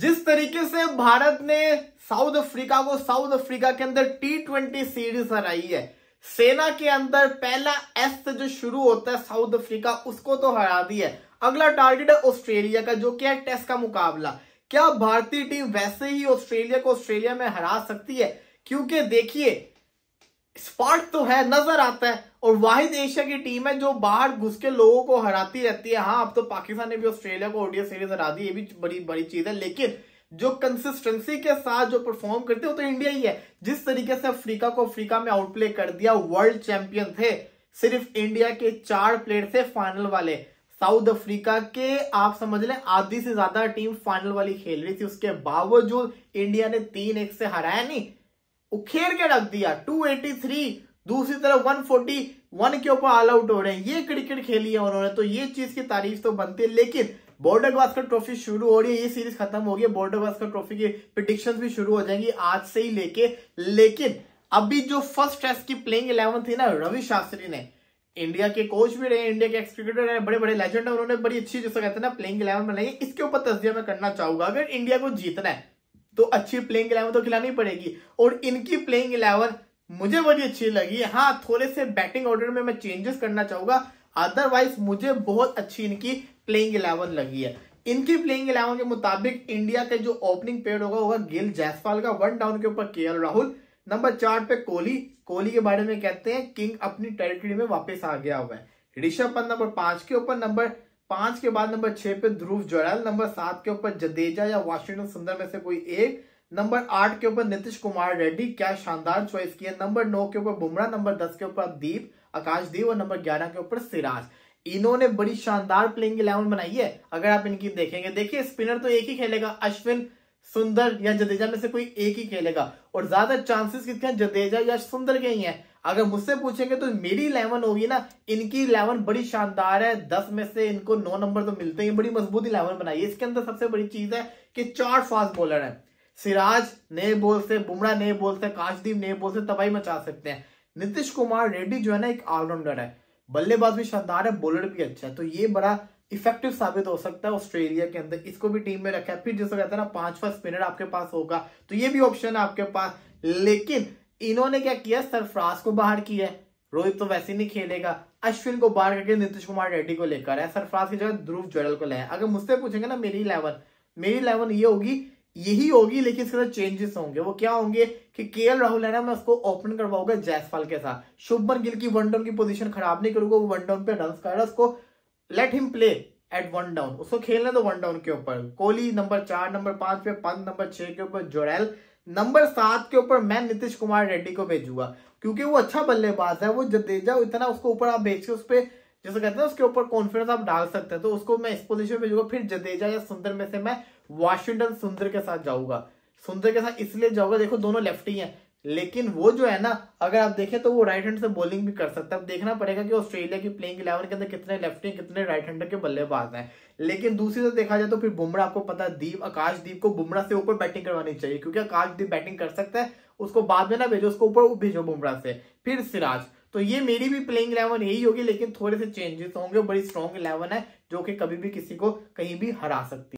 जिस तरीके से भारत ने साउथ अफ्रीका को साउथ अफ्रीका के अंदर टी ट्वेंटी सीरीज हराई है सेना के अंदर पहला एस्ट जो शुरू होता है साउथ अफ्रीका उसको तो हरा दी है अगला टारगेट है ऑस्ट्रेलिया का जो कि है टेस्ट का मुकाबला क्या भारतीय टीम वैसे ही ऑस्ट्रेलिया को ऑस्ट्रेलिया में हरा सकती है क्योंकि देखिए स्पॉट तो है नजर आता है और वाहिद एशिया की टीम है जो बाहर घुस के लोगों को हराती रहती है हाँ अब तो पाकिस्तान ने भी ऑस्ट्रेलिया को ओडिया सीरीज हरा दी ये भी बड़ी बड़ी चीज है लेकिन जो कंसिस्टेंसी के साथ जो परफॉर्म करते हैं वो तो इंडिया ही है जिस तरीके से अफ्रीका को अफ्रीका में आउटप्ले कर दिया वर्ल्ड चैंपियन थे सिर्फ इंडिया के चार प्लेयर थे फाइनल वाले साउथ अफ्रीका के आप समझ लें आधी से ज्यादा टीम फाइनल वाली खेल रही थी उसके बावजूद इंडिया ने तीन एक से हराया नहीं उखेर के रख दिया 283 दूसरी तरफ 141 के ऊपर ऑल आउट हो रहे हैं ये क्रिकेट खेली है उन्होंने तो ये चीज की तारीफ तो बनती है लेकिन बॉर्डर गावस्कर ट्रॉफी शुरू हो रही है ये सीरीज खत्म हो गई बॉर्डर गावस्कर ट्रॉफी की प्रिडिक्शन भी शुरू हो जाएंगी आज से ही लेके लेकिन अभी जो फर्स्ट टेस्ट की प्लेइंग इलेवन थी ना रवि शास्त्री ने इंडिया के कोच भी रहे इंडिया के एक्स क्रिकेटर रहे बड़े बड़े लेजेंड है उन्होंने बड़ी अच्छी जैसे कहते हैं ना प्लेइंग इलेवन बनाई इसके ऊपर तस्वीर में करना चाहूंगा अगर इंडिया को जीतना है तो अच्छी प्लेइंग इलेवन तो खिलानी पड़ेगी और इनकी प्लेइंग इलेवन मुझे बड़ी अच्छी लगी हाँ थोड़े से बैटिंग ऑर्डर में मैं चेंजेस करना चाहूंगा अदरवाइज मुझे बहुत अच्छी इनकी प्लेइंग इलेवन लगी है इनकी प्लेइंग इलेवन के मुताबिक इंडिया के जो ओपनिंग पेयर होगा होगा गिल जायसवाल का वन डाउन के ऊपर के राहुल नंबर चार पे कोहली कोहली के बारे में कहते हैं किंग अपनी टेरिटरी में वापस आ गया हुआ है ऋषभ पंत नंबर पांच के ऊपर नंबर पांच के बाद नंबर छह पे ध्रुव जोड़ाल नंबर सात के ऊपर जडेजा या वाशिंगटन सुंदर में से कोई एक नंबर आठ के ऊपर नीतीश कुमार रेड्डी क्या शानदार चॉइस की है नंबर नौ के ऊपर बुमरा नंबर दस के ऊपर दीप दीप और नंबर ग्यारह के ऊपर सिराज इन्होंने बड़ी शानदार प्लेइंग इलेवन बनाई है अगर आप इनकी देखेंगे देखिए स्पिनर तो एक ही खेलेगा अश्विन सुंदर या जदेजा में से कोई एक ही खेलेगा और ज्यादा चांसेस कितने जदेजा या सुंदर के ही है अगर मुझसे पूछेंगे तो मेरी इलेवन होगी ना इनकी इलेवन बड़ी शानदार है दस में से इनको नौ नंबर तो मिलते हैं बड़ी मजबूत इलेवन बनाई इसके अंदर सबसे बड़ी चीज है कि चार फास्ट बॉलर है सिराज नए बोल से बुमराह नए बोल से काशदीप नए बोल से तबाही मचा सकते हैं नीतीश कुमार रेड्डी जो है ना एक ऑलराउंडर है बल्लेबाज भी शानदार है बॉलर भी अच्छा है तो ये बड़ा इफेक्टिव साबित हो सकता है ऑस्ट्रेलिया के अंदर इसको भी टीम में रखा है फिर जैसा कहते हैं ना पांचवा स्पिनर आपके पास होगा तो ये भी ऑप्शन है आपके पास लेकिन इन्होंने क्या किया सरफराज को बाहर किया है रोहित तो वैसे नहीं खेलेगा अश्विन को बाहर करके नीतीश कुमार रेड्डी को लेकर आया सरफराज की जगह ध्रुव ज्वेल को लाया अगर मुझसे पूछेंगे ना मेरी इलेवन मेरी इलेवन ये होगी यही होगी लेकिन इसके साथ चेंजेस होंगे वो क्या होंगे कि के एल राहुल है ना मैं उसको ओपन करवाऊंगा जयसवाल के साथ शुभमन गिल की वन डाउन की पोजीशन खराब नहीं करूंगा वो वन डाउन पे रन कर रहा उसको let him play at one down उसको खेलना तो वन डाउन के ऊपर कोहली नंबर चार नंबर पांच पे पंत नंबर छह के ऊपर जोड़ेल नंबर सात के ऊपर मैं नीतीश कुमार रेड्डी को भेजूंगा क्योंकि वो अच्छा बल्लेबाज है वो जडेजा इतना उसको ऊपर आप भेज के उस पर जैसे कहते हैं उसके ऊपर कॉन्फिडेंस आप डाल सकते हैं तो उसको मैं इस पोजिशन में भेजूंगा फिर जदेजा या सुंदर में से मैं वाशिंगटन सुंदर के साथ जाऊंगा सुंदर के साथ इसलिए जाऊंगा देखो दोनों लेफ्टी हैं लेकिन वो जो है ना अगर आप देखें तो वो राइट हैंड से बॉलिंग भी कर सकता है देखना पड़ेगा कि ऑस्ट्रेलिया की प्लेइंग इलेवन के अंदर कितने लेफ्ट हैं कितने राइट हैंडर के बल्लेबाज हैं लेकिन दूसरी तरफ देखा जाए तो फिर बुमरा आपको पता है दीप आकाशदीप को बुमरा से ऊपर बैटिंग करवानी चाहिए क्योंकि आकाशदीप बैटिंग कर सकता है उसको बाद में ना भेजो उसको ऊपर भेजो बुमरा से फिर सिराज तो ये मेरी भी प्लेइंग इलेवन यही होगी लेकिन थोड़े से चेंजेस होंगे बड़ी स्ट्रॉन्ग इलेवन है जो कि कभी भी किसी को कहीं भी हरा सकती